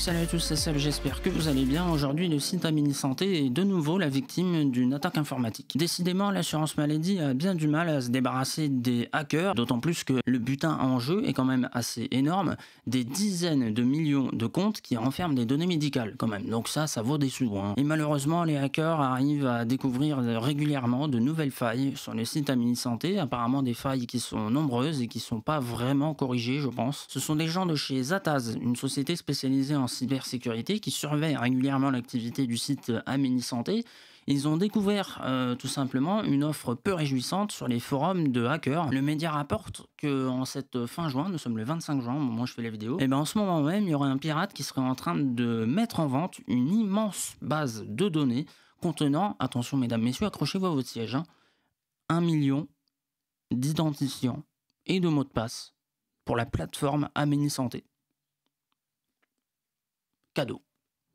salut à tous, c'est Seb, j'espère que vous allez bien. Aujourd'hui, le site Amini Santé est de nouveau la victime d'une attaque informatique. Décidément, l'assurance maladie a bien du mal à se débarrasser des hackers, d'autant plus que le butin en jeu est quand même assez énorme, des dizaines de millions de comptes qui renferment des données médicales quand même. Donc ça, ça vaut des sous. Hein. Et malheureusement, les hackers arrivent à découvrir régulièrement de nouvelles failles sur le site Amini Santé, apparemment des failles qui sont nombreuses et qui sont pas vraiment corrigées, je pense. Ce sont des gens de chez Zataz, une société spécialisée en cybersécurité qui surveille régulièrement l'activité du site Aménie Santé. Ils ont découvert euh, tout simplement une offre peu réjouissante sur les forums de hackers. Le média rapporte qu'en cette fin juin, nous sommes le 25 juin, moi je fais la vidéo, et eh bien en ce moment même, il y aurait un pirate qui serait en train de mettre en vente une immense base de données contenant, attention mesdames, messieurs, accrochez-vous à votre siège, hein, un million d'identifiants et de mots de passe pour la plateforme Aménie Santé.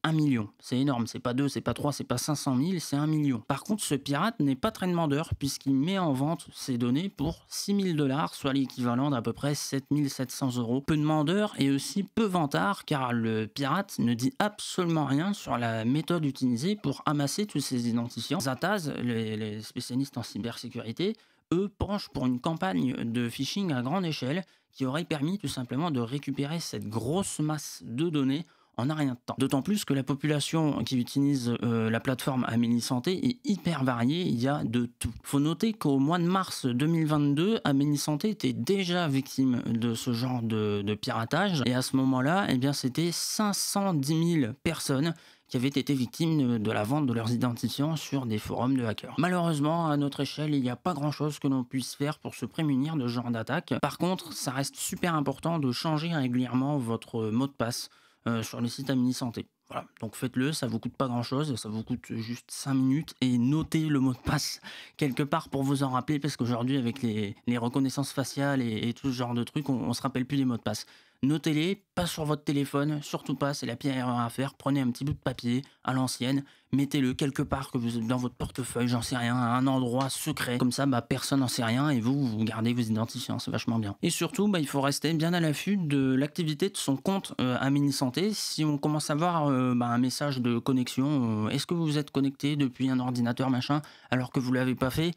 Un million. C'est énorme, c'est pas deux, c'est pas trois, c'est pas 500 000, c'est un million. Par contre, ce pirate n'est pas très demandeur puisqu'il met en vente ses données pour 6000 dollars, soit l'équivalent d'à peu près 7700 euros. Peu demandeur et aussi peu vantard car le pirate ne dit absolument rien sur la méthode utilisée pour amasser tous ces identifiants. Zataz, les, les spécialistes en cybersécurité, eux penchent pour une campagne de phishing à grande échelle qui aurait permis tout simplement de récupérer cette grosse masse de données on un rien de temps. D'autant plus que la population qui utilise euh, la plateforme Amélie Santé est hyper variée, il y a de tout. Faut noter qu'au mois de mars 2022, Amélie Santé était déjà victime de ce genre de, de piratage, et à ce moment-là, eh bien, c'était 510 000 personnes qui avaient été victimes de la vente de leurs identifiants sur des forums de hackers. Malheureusement, à notre échelle, il n'y a pas grand-chose que l'on puisse faire pour se prémunir de ce genre d'attaque. Par contre, ça reste super important de changer régulièrement votre mot de passe euh, sur le site Amini Santé. Voilà, donc faites-le, ça vous coûte pas grand-chose, ça vous coûte juste 5 minutes et notez le mot de passe quelque part pour vous en rappeler parce qu'aujourd'hui avec les, reconnaissances faciales et, tout ce genre de trucs, on, on se rappelle plus les mots de passe. Notez-les, pas sur votre téléphone, surtout pas, c'est la pire erreur à faire. Prenez un petit bout de papier à l'ancienne, mettez-le quelque part que vous, dans votre portefeuille, j'en sais rien, à un endroit secret. Comme ça, bah, personne n'en sait rien et vous, vous gardez vos identifiants, hein, c'est vachement bien. Et surtout, bah, il faut rester bien à l'affût de l'activité de son compte à euh, Mini Santé. Si on commence à voir euh, bah, un message de connexion, euh, est-ce que vous êtes connecté depuis un ordinateur machin alors que vous l'avez pas fait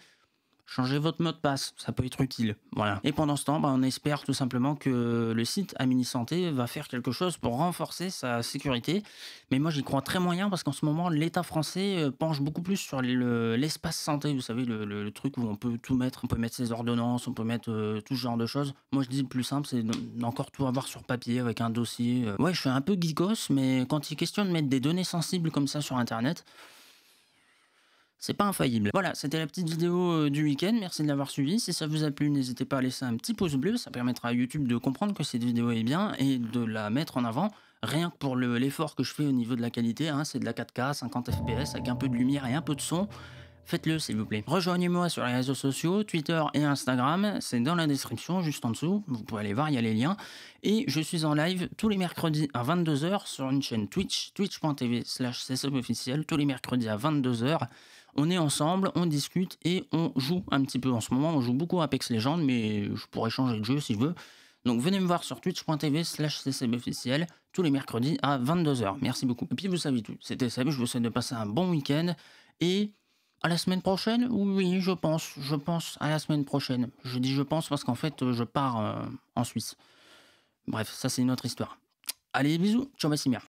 changez votre mot de passe, ça peut être utile. Voilà. Et pendant ce temps, bah, on espère tout simplement que le site Amini Santé va faire quelque chose pour renforcer sa sécurité. Mais moi, j'y crois très moyen parce qu'en ce moment, l'État français euh, penche beaucoup plus sur l'espace santé. Vous savez, le, truc où on peut tout mettre, on peut mettre ses ordonnances, on peut mettre euh, tout ce genre de choses. Moi, je dis le plus simple, c'est encore tout avoir sur papier avec un dossier. Euh. Ouais, je suis un peu geekos, mais quand il est question de mettre des données sensibles comme ça sur Internet, c'est pas infaillible. Voilà, c'était la petite vidéo euh, du week-end, merci de l'avoir suivi. Si ça vous a plu, n'hésitez pas à laisser un petit pouce bleu, ça permettra à YouTube de comprendre que cette vidéo est bien et de la mettre en avant. Rien que pour l'effort que je fais au niveau de la qualité, hein, c'est de la 4K, 50 fps, avec un peu de lumière et un peu de son. Faites-le s'il vous plaît. Rejoignez-moi sur les réseaux sociaux, Twitter et Instagram, c'est dans la description juste en dessous, vous pouvez aller voir, il y a les liens. Et je suis en live tous les mercredis à 22h sur une chaîne Twitch, twitch.tv slash officiel, tous les mercredis à 22h on est ensemble, on discute et on joue un petit peu. En ce moment, on joue beaucoup à Apex Legends, mais je pourrais changer de jeu si je veux. Donc venez me voir sur twitch.tv slash officiel tous les mercredis à 22h. Merci beaucoup. Et puis vous savez tout, c'était Seb, je vous souhaite de passer un bon week-end et à la semaine prochaine Oui, je pense, je pense à la semaine prochaine. Je dis je pense parce qu'en fait je pars euh, en Suisse. Bref, ça c'est une autre histoire. Allez, bisous, ciao Massimir.